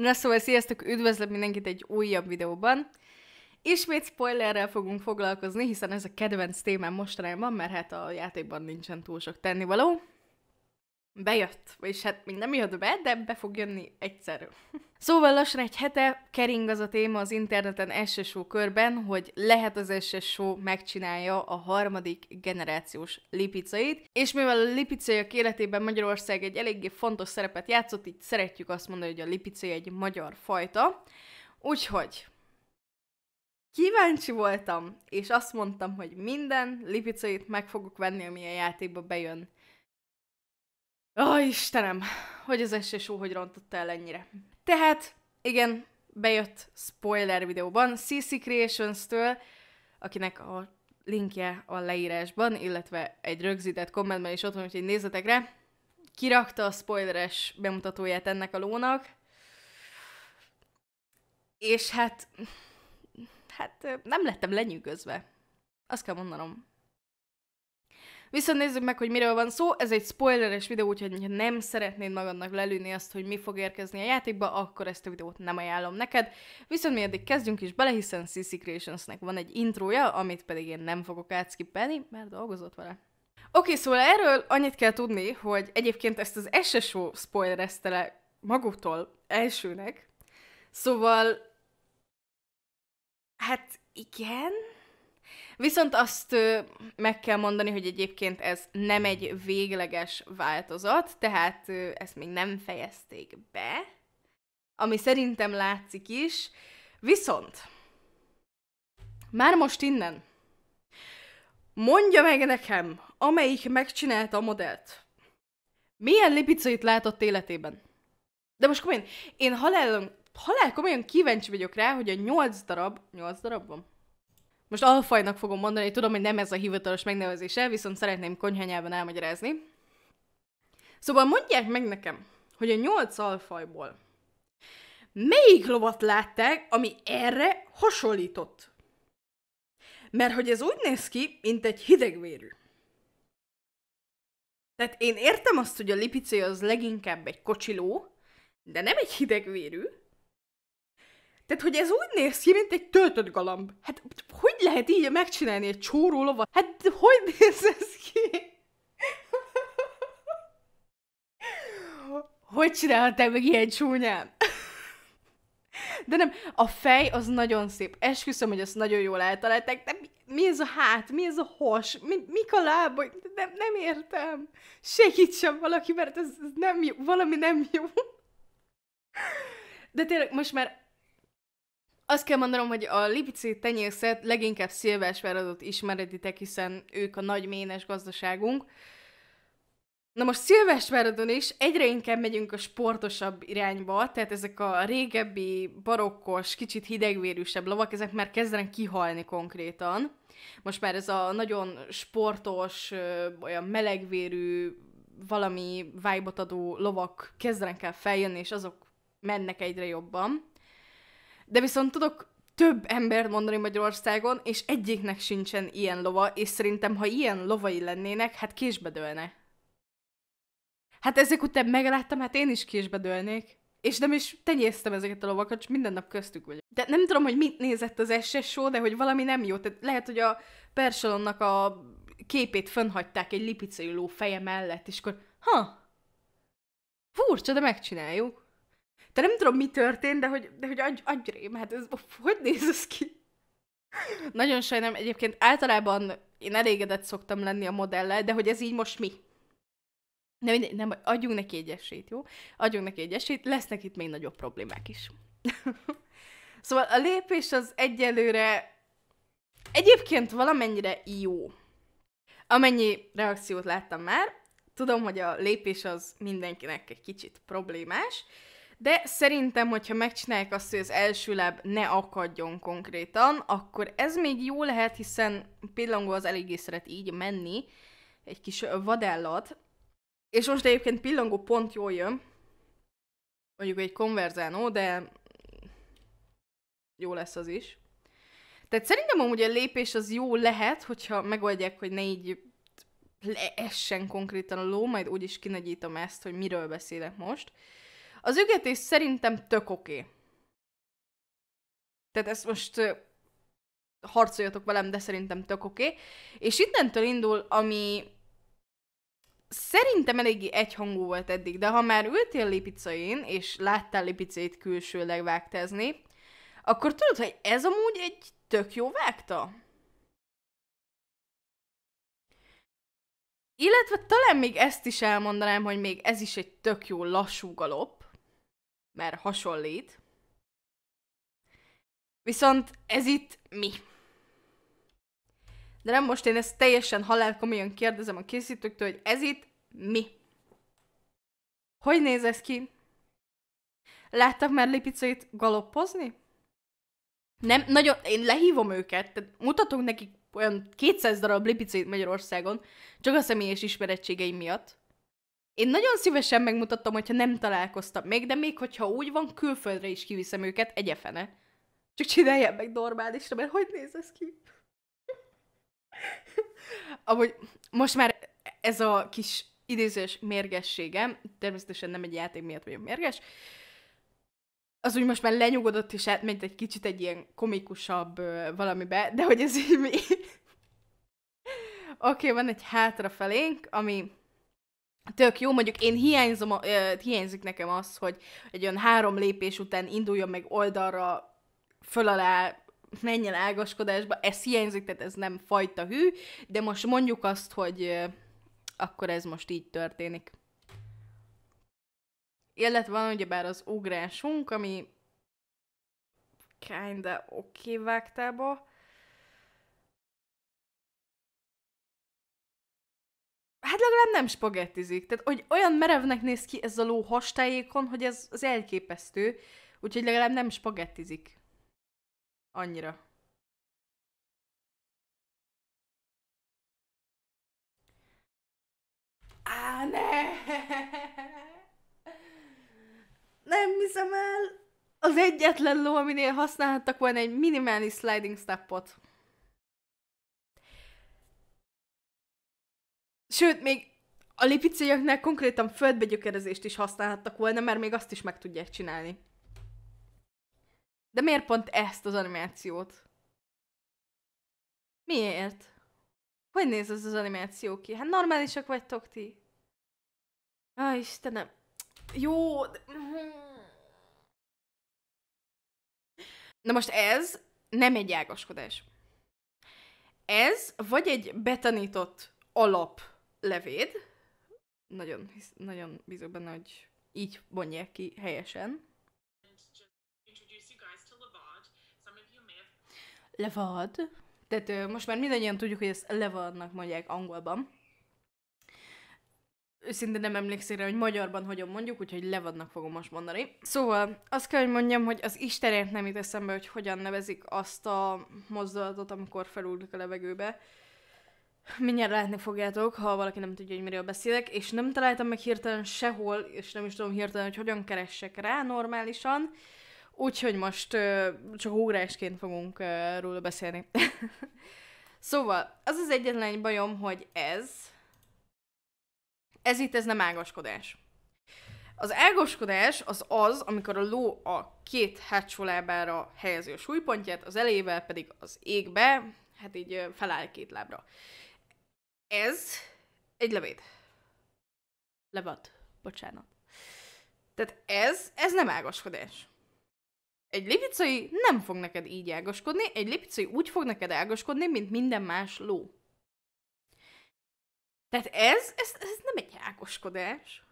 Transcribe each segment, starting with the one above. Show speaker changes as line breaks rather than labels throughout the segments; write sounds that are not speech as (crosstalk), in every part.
Na szóval sziasztok, üdvözlök mindenkit egy újabb videóban. Ismét spoilerrel fogunk foglalkozni, hiszen ez a kedvenc témám mostanában, mert hát a játékban nincsen túl sok tennivaló. Bejött, vagyis hát még nem jött be, de be fog jönni egyszer. (laughs) szóval lassan egy hete kering az a téma az interneten SSO körben, hogy lehet az SSO megcsinálja a harmadik generációs lipicait, és mivel a lipicaiak életében Magyarország egy eléggé fontos szerepet játszott, így szeretjük azt mondani, hogy a lipicai egy magyar fajta, úgyhogy kíváncsi voltam, és azt mondtam, hogy minden lipicait meg fogok venni, ami a játékba bejön. Ó, Istenem, hogy az SSO hogy rontotta el ennyire. Tehát, igen, bejött spoiler videóban CC Creations-től, akinek a linkje a leírásban, illetve egy rögzített kommentben is ott van, úgyhogy nézzetek rá. Kirakta a spoileres bemutatóját ennek a lónak, és hát, hát nem lettem lenyűgözve. Azt kell mondanom. Viszont nézzük meg, hogy miről van szó. Ez egy spoileres videó, úgyhogy ha nem szeretnéd magadnak lelőni azt, hogy mi fog érkezni a játékba, akkor ezt a videót nem ajánlom neked. Viszont mi eddig kezdjünk is bele, hiszen CC Creationsnek van egy intrója, amit pedig én nem fogok átskippelni, mert dolgozott vele. Oké, okay, szóval erről annyit kell tudni, hogy egyébként ezt az SSO spoilerezte le maguktól elsőnek, szóval... Hát igen... Viszont azt meg kell mondani, hogy egyébként ez nem egy végleges változat, tehát ezt még nem fejezték be, ami szerintem látszik is. Viszont, már most innen, mondja meg nekem, amelyik megcsinálta a modellt, milyen lipicait látott életében? De most komolyan, én halálom, halál komolyan kíváncsi vagyok rá, hogy a nyolc darab, nyolc darab van? most alfajnak fogom mondani, tudom, hogy nem ez a hivatalos megnevezése, viszont szeretném konyhányában elmagyarázni. Szóval mondják meg nekem, hogy a nyolc alfajból melyik lovat látták, ami erre hasonlított? Mert hogy ez úgy néz ki, mint egy hidegvérű. Tehát én értem azt, hogy a lipicé az leginkább egy kocsiló, de nem egy hidegvérű, tehát, hogy ez úgy néz ki, mint egy töltött galamb. Hát, hogy lehet így megcsinálni egy csóró lovat? Hát, hogy néz ez ki? hogy csinálhatál meg ilyen csúnyán? De nem, a fej az nagyon szép. Esküszöm, hogy azt nagyon jól eltalálták, de mi, mi ez a hát, mi ez a has, mi, mik a lábak, nem, nem értem. Segítsen valaki, mert ez, ez nem jó, valami nem jó. De tényleg most már azt kell mondanom, hogy a lipici tenyészet leginkább Szilvásváradot ismereditek, hiszen ők a nagy ménes gazdaságunk. Na most Szilvesváradon is egyre inkább megyünk a sportosabb irányba, tehát ezek a régebbi, barokkos, kicsit hidegvérűsebb lovak, ezek már kezdenek kihalni konkrétan. Most már ez a nagyon sportos, olyan melegvérű, valami vibe adó lovak kezdenek el feljönni, és azok mennek egyre jobban de viszont tudok több embert mondani Magyarországon, és egyiknek sincsen ilyen lova, és szerintem, ha ilyen lovai lennének, hát késbe dőlne. Hát ezek után megláttam, hát én is késbe dőlnék. És nem is tenyésztem ezeket a lovakat, csak minden nap köztük vagyok. De nem tudom, hogy mit nézett az SSO, de hogy valami nem jó. Tehát lehet, hogy a Persalonnak a képét fönhagyták egy ló feje mellett, és akkor ha, furcsa, de megcsináljuk. Te nem tudom, mi történt, de hogy, de hogy adj, agyrém, hát ez hogy néz ez ki? Nagyon sajnálom, egyébként általában én elégedett szoktam lenni a modellel, de hogy ez így most mi? Nem, nem, adjunk neki egy esélyt, jó? Adjunk neki egy esélyt, lesznek itt még nagyobb problémák is. (laughs) szóval a lépés az egyelőre egyébként valamennyire jó. Amennyi reakciót láttam már, tudom, hogy a lépés az mindenkinek egy kicsit problémás, de szerintem, hogyha megcsinálják azt, hogy az első láb ne akadjon konkrétan, akkor ez még jó lehet, hiszen pillangó az eléggé szeret így menni, egy kis vadállat. És most egyébként pillangó pont jól jön, mondjuk egy konverzánó, de jó lesz az is. Tehát szerintem amúgy a lépés az jó lehet, hogyha megoldják, hogy ne így leessen konkrétan a ló, majd úgyis kinegyítem ezt, hogy miről beszélek most. Az ügetés szerintem tök oké. Okay. Tehát ezt most uh, harcoljatok velem, de szerintem tök oké. Okay. És innentől indul, ami szerintem eléggé egyhangú volt eddig, de ha már ültél lipicain, és láttál lipicét külsőleg vágtezni, akkor tudod, hogy ez amúgy egy tök jó vágta? Illetve talán még ezt is elmondanám, hogy még ez is egy tök jó lassú galop, mert hasonlít. Viszont ez itt mi? De nem most én ezt teljesen komolyan kérdezem a készítőktől, hogy ez itt mi? Hogy néz ez ki? Láttak már lipicait galoppozni? Nem, nagyon, én lehívom őket, tehát mutatok nekik olyan 200 darab lipicait Magyarországon, csak a személyes ismerettségeim miatt. Én nagyon szívesen megmutattam, hogyha nem találkoztam még, de még hogyha úgy van, külföldre is kiviszem őket, egyefene. Csak csinálják meg normálisra, mert hogy néz ez ki? Amúgy most már ez a kis idézős mérgességem, természetesen nem egy játék miatt vagyok mérges, az úgy most már lenyugodott, és átment egy kicsit egy ilyen komikusabb ö, valamibe, de hogy ez így mi? Oké, okay, van egy hátrafelénk, ami tök jó, mondjuk én hiányzom, uh, hiányzik nekem az, hogy egy olyan három lépés után induljon meg oldalra, föl alá, menjen ágaskodásba, ez hiányzik, tehát ez nem fajta hű, de most mondjuk azt, hogy uh, akkor ez most így történik. Illetve van ugyebár az ugrásunk, ami kinda oké okay vágtába. legalább nem spagettizik. Tehát, hogy olyan merevnek néz ki ez a ló hastájékon, hogy ez az elképesztő. Úgyhogy legalább nem spagettizik. Annyira. Á, ne! Nem hiszem el! Az egyetlen ló, aminél használhattak volna egy minimális sliding stepot. Sőt, még a lipicéjaknál konkrétan földbegyökerezést is használhattak volna, mert még azt is meg tudják csinálni. De miért pont ezt az animációt? Miért? Hogy néz ez az animáció ki? Hát normálisak vagytok ti. Á, Istenem. Jó. De... Na most ez nem egy ágaskodás. Ez vagy egy betanított alap levéd. Nagyon, hisz, nagyon bízok benne, hogy így mondják ki helyesen. Levad. Tehát most már mindannyian tudjuk, hogy ezt levadnak mondják angolban. Őszintén nem emlékszem rá, hogy magyarban hogyan mondjuk, úgyhogy levadnak fogom most mondani. Szóval azt kell, hogy mondjam, hogy az Istenért nem jut eszembe, hogy hogyan nevezik azt a mozdulatot, amikor felúrnak a levegőbe mindjárt látni fogjátok, ha valaki nem tudja, hogy miről beszélek, és nem találtam meg hirtelen sehol, és nem is tudom hirtelen, hogy hogyan keressek rá normálisan, úgyhogy most ö, csak órásként fogunk ö, róla beszélni. (laughs) szóval, az az egyetlen egy bajom, hogy ez, ez itt, ez nem ágaskodás. Az ágaskodás az az, amikor a ló a két hátsó lábára helyezi a súlypontját, az elével pedig az égbe, hát így feláll két lábra. Ez egy levéd. Levad. Bocsánat. Tehát ez, ez nem ágaskodás. Egy lipicai nem fog neked így ágaskodni, egy lipicai úgy fog neked ágaskodni, mint minden más ló. Tehát ez, ez, ez nem egy ágaskodás.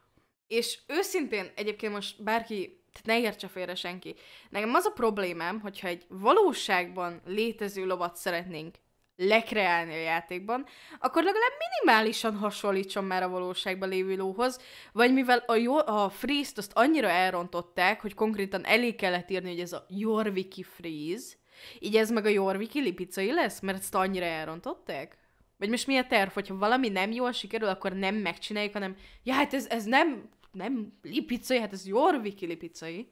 És őszintén egyébként most bárki, tehát ne értse félre senki. Nekem az a problémám, hogyha egy valóságban létező lovat szeretnénk lekreálni a játékban, akkor legalább minimálisan hasonlítson már a valóságban lévő lóhoz, vagy mivel a, jó, a freeze-t azt annyira elrontották, hogy konkrétan elé kellett írni, hogy ez a Jorviki freeze, így ez meg a Jorviki lipicai lesz, mert ezt annyira elrontották? Vagy most mi a terv, hogyha valami nem jól sikerül, akkor nem megcsináljuk, hanem ja, hát ez, ez nem, nem lipicai, hát ez Jorviki lipicai.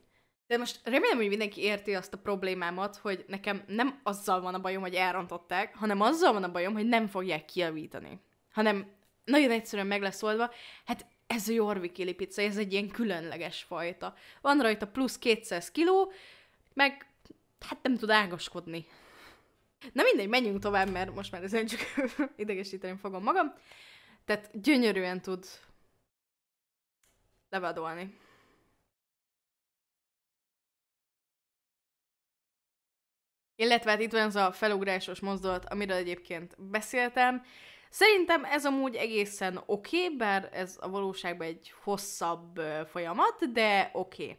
De most remélem, hogy mindenki érti azt a problémámat, hogy nekem nem azzal van a bajom, hogy elrontották, hanem azzal van a bajom, hogy nem fogják kiavítani Hanem nagyon egyszerűen meg lesz oldva, hát ez a jorvikili pizza, ez egy ilyen különleges fajta. Van rajta plusz 200 kiló, meg hát nem tud ágaskodni. Na mindegy, menjünk tovább, mert most már ezen csak (laughs) idegesíteni fogom magam. Tehát gyönyörűen tud levadolni. Illetve hát itt van az a felugrásos mozdulat, amiről egyébként beszéltem. Szerintem ez amúgy egészen oké, okay, bár ez a valóságban egy hosszabb folyamat, de oké. Okay.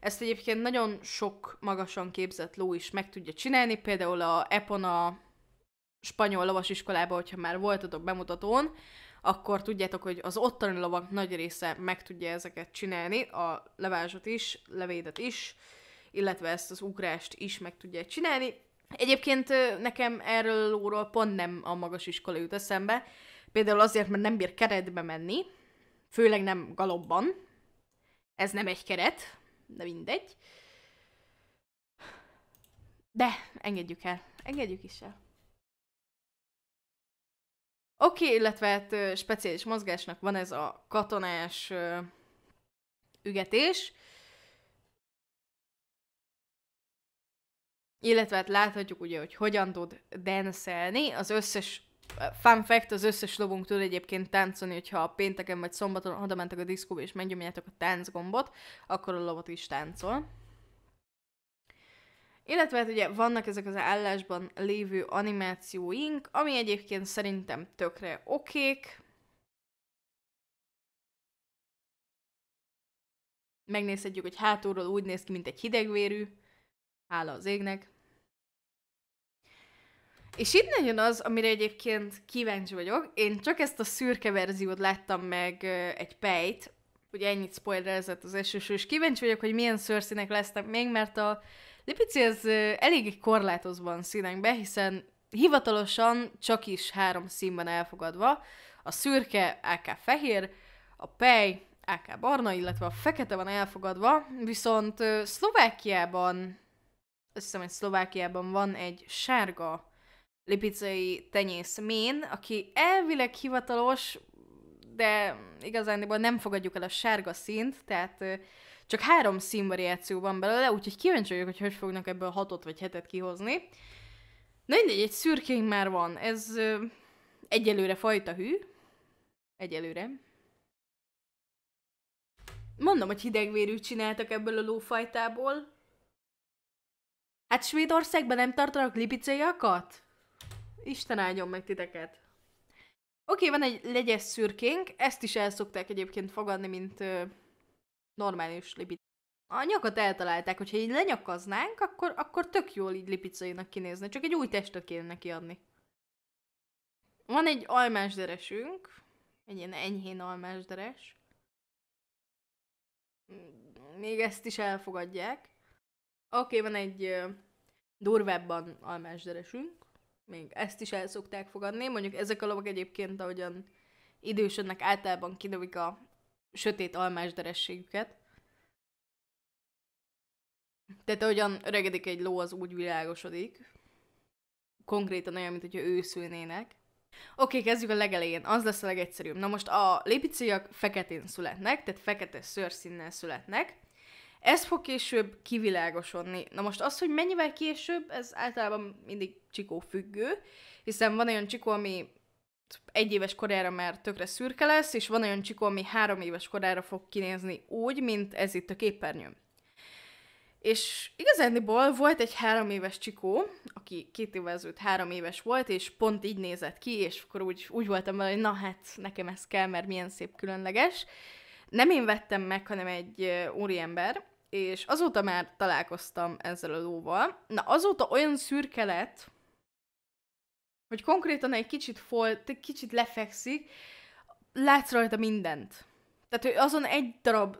Ezt egyébként nagyon sok magasan képzett ló is meg tudja csinálni, például a Epona spanyol lovasiskolában, hogyha már voltatok bemutatón, akkor tudjátok, hogy az ottani lovak nagy része meg tudja ezeket csinálni, a levázsot is, levédet is, illetve ezt az ugrást is meg tudja csinálni. Egyébként nekem erről óról pont nem a magas iskola jut eszembe, például azért, mert nem bír keretbe menni, főleg nem galobban. Ez nem egy keret, de mindegy. De, engedjük el. Engedjük is el. Oké, okay, illetve hát speciális mozgásnak van ez a katonás ügetés, illetve hát láthatjuk ugye, hogy hogyan tud denszelni, az összes Fun fact, az összes lovunk tud egyébként táncolni, hogyha a pénteken vagy szombaton oda mentek a diszkóba és megnyomjátok a táncgombot, akkor a lovot is táncol. Illetve hát ugye vannak ezek az állásban lévő animációink, ami egyébként szerintem tökre okék. Megnézhetjük, hogy hátulról úgy néz ki, mint egy hidegvérű. Hála az égnek. És itt nagyon az, amire egyébként kíváncsi vagyok. Én csak ezt a szürke verziót láttam meg egy pejt, ugye ennyit spoilerezett az esőső, és kíváncsi vagyok, hogy milyen szőrszínek lesznek még, mert a Lipici ez eléggé korlátozban színekbe, hiszen hivatalosan csak is három színben elfogadva, a szürke, AK fehér, a pej, AK barna, illetve a fekete van elfogadva, viszont Szlovákiában, azt hiszem, hogy Szlovákiában van egy sárga lipicai tenyész Mén, aki elvileg hivatalos, de igazándiból nem fogadjuk el a sárga színt, tehát csak három színvariáció van belőle, úgyhogy kíváncsi vagyok, hogy hogy fognak ebből hatot vagy hetet kihozni. Na mindegy, egy szürkény már van, ez egyelőre fajta hű, egyelőre. Mondom, hogy hidegvérű csináltak ebből a lófajtából. Hát Svédországban nem tartanak lipicaiakat? Isten áldjon meg titeket! Oké, okay, van egy legyes szürkénk, ezt is el szokták egyébként fogadni, mint ö, normális lipit. A nyakat eltalálták, hogyha így lenyakaznánk, akkor, akkor tök jól így lipicainak kinézne, csak egy új testet kéne neki adni. Van egy almásderesünk, egy ilyen enyhén almásderes. Még ezt is elfogadják. Oké, okay, van egy ö, durvábban almásderesünk még ezt is el szokták fogadni. Mondjuk ezek a lovak egyébként, ahogyan idősödnek, általában kidobik a sötét almás derességüket. Tehát ahogyan öregedik egy ló, az úgy világosodik. Konkrétan olyan, mint hogyha őszülnének. Oké, okay, kezdjük a legelején. Az lesz a legegyszerűbb. Na most a lépicéjak feketén születnek, tehát fekete szőrszínnel születnek. Ez fog később kivilágosodni. Na most az, hogy mennyivel később, ez általában mindig csikó függő, hiszen van olyan csikó, ami egy éves korára már tökre szürke lesz, és van olyan csikó, ami három éves korára fog kinézni úgy, mint ez itt a képernyőm. És igazániból volt egy három éves csikó, aki két évvel ezelőtt három éves volt, és pont így nézett ki, és akkor úgy, úgy voltam vele, hogy na hát, nekem ez kell, mert milyen szép különleges. Nem én vettem meg, hanem egy úriember, és azóta már találkoztam ezzel a lóval. Na, azóta olyan szürke lett, hogy konkrétan egy kicsit folt, egy kicsit lefekszik, látsz rajta mindent. Tehát, hogy azon egy darab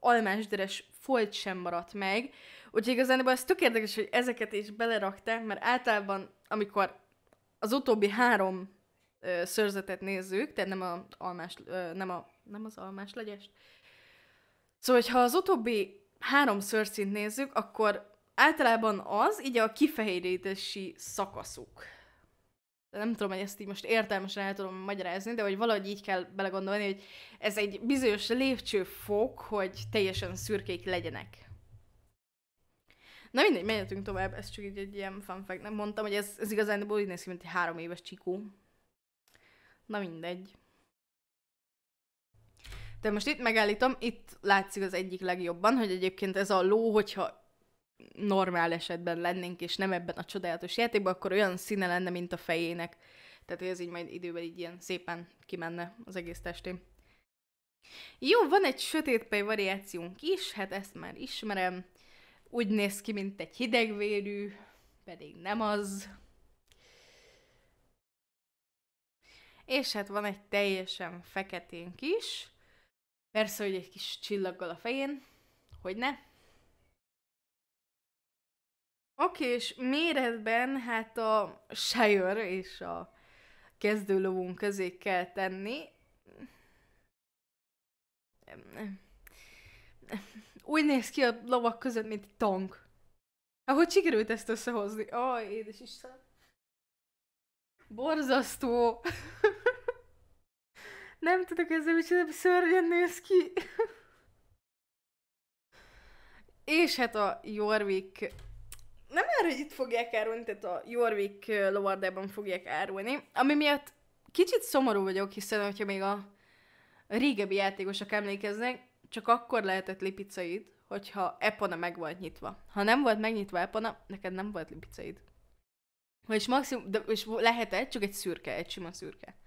almásderes folt sem maradt meg, úgyhogy igazán ez tök érdekes, hogy ezeket is belerakták, mert általában, amikor az utóbbi három ö, szörzetet nézzük, tehát nem, a almás, ö, nem, a, nem az almás legyest, Szóval, hogyha az utóbbi három szörszint nézzük, akkor általában az így a kifehérítési szakaszuk. Nem tudom, hogy ezt így most értelmesen el tudom magyarázni, de hogy valahogy így kell belegondolni, hogy ez egy bizonyos lépcsőfok, hogy teljesen szürkék legyenek. Na mindegy, Menjünk tovább, ez csak így egy ilyen fun fact. Nem mondtam, hogy ez, ez igazán úgy néz ki, mint egy három éves csikó. Na mindegy. De most itt megállítom, itt látszik az egyik legjobban, hogy egyébként ez a ló, hogyha normál esetben lennénk, és nem ebben a csodálatos játékban, akkor olyan színe lenne, mint a fejének. Tehát, hogy ez így majd időben így ilyen szépen kimenne az egész testén. Jó, van egy sötétpej variációnk is, hát ezt már ismerem. Úgy néz ki, mint egy hidegvérű, pedig nem az. És hát van egy teljesen feketénk is, Persze, hogy egy kis csillaggal a fején, hogy ne. Oké, és méretben hát a Shire és a kezdőlovunk közé kell tenni. Úgy néz ki a lovak között, mint egy tank. Ahogy hát, sikerült ezt összehozni? Aj, oh, édes Isten. Borzasztó. Nem tudok, ez micsoda szörnyen néz ki. És hát a Jorvik nem erre, hogy itt fogják árulni, tehát a Jorvik lovardában fogják árulni, ami miatt kicsit szomorú vagyok, hiszen hogyha még a régebbi játékosok emlékeznek, csak akkor lehetett lipicaid, hogyha Epona meg volt nyitva. Ha nem volt megnyitva Epona, neked nem volt lipicaid. Vagyis maximum, de és lehetett, csak egy szürke, egy sima szürke.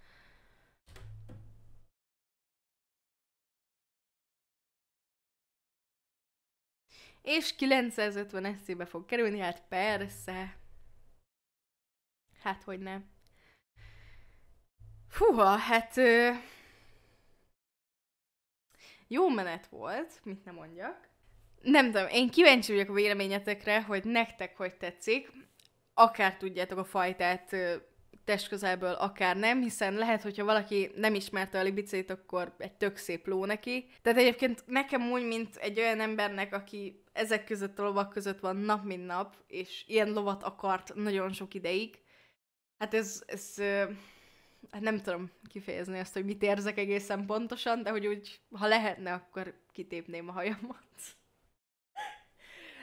és 950 eszébe be fog kerülni, hát persze. Hát, hogy nem. Fúha, hát... Ö... Jó menet volt, mit nem mondjak. Nem tudom, én kíváncsi vagyok a véleményetekre, hogy nektek hogy tetszik. Akár tudjátok a fajtát ö, testközelből, akár nem, hiszen lehet, hogyha valaki nem ismerte a libicét, akkor egy tök szép ló neki. Tehát egyébként nekem úgy, mint egy olyan embernek, aki ezek között a lovak között van nap, mint nap, és ilyen lovat akart nagyon sok ideig. Hát ez, ez hát nem tudom kifejezni azt, hogy mit érzek egészen pontosan, de hogy úgy, ha lehetne, akkor kitépném a hajamat.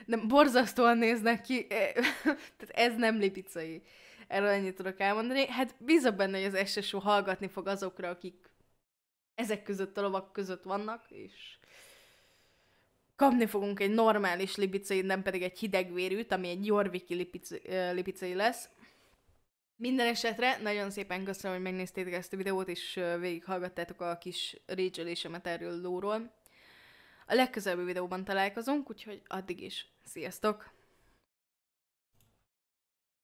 Nem, borzasztóan néznek ki, tehát ez nem lipicai. Erről ennyit tudok elmondani. Hát bízok benne, hogy az SSO hallgatni fog azokra, akik ezek között a lovak között vannak, és kapni fogunk egy normális lipiceit, nem pedig egy hidegvérűt, ami egy jorviki lipicei lesz. Minden esetre nagyon szépen köszönöm, hogy megnéztétek ezt a videót, és végighallgattátok a kis récselésemet erről lóról. A legközelebbi videóban találkozunk, úgyhogy addig is. Sziasztok!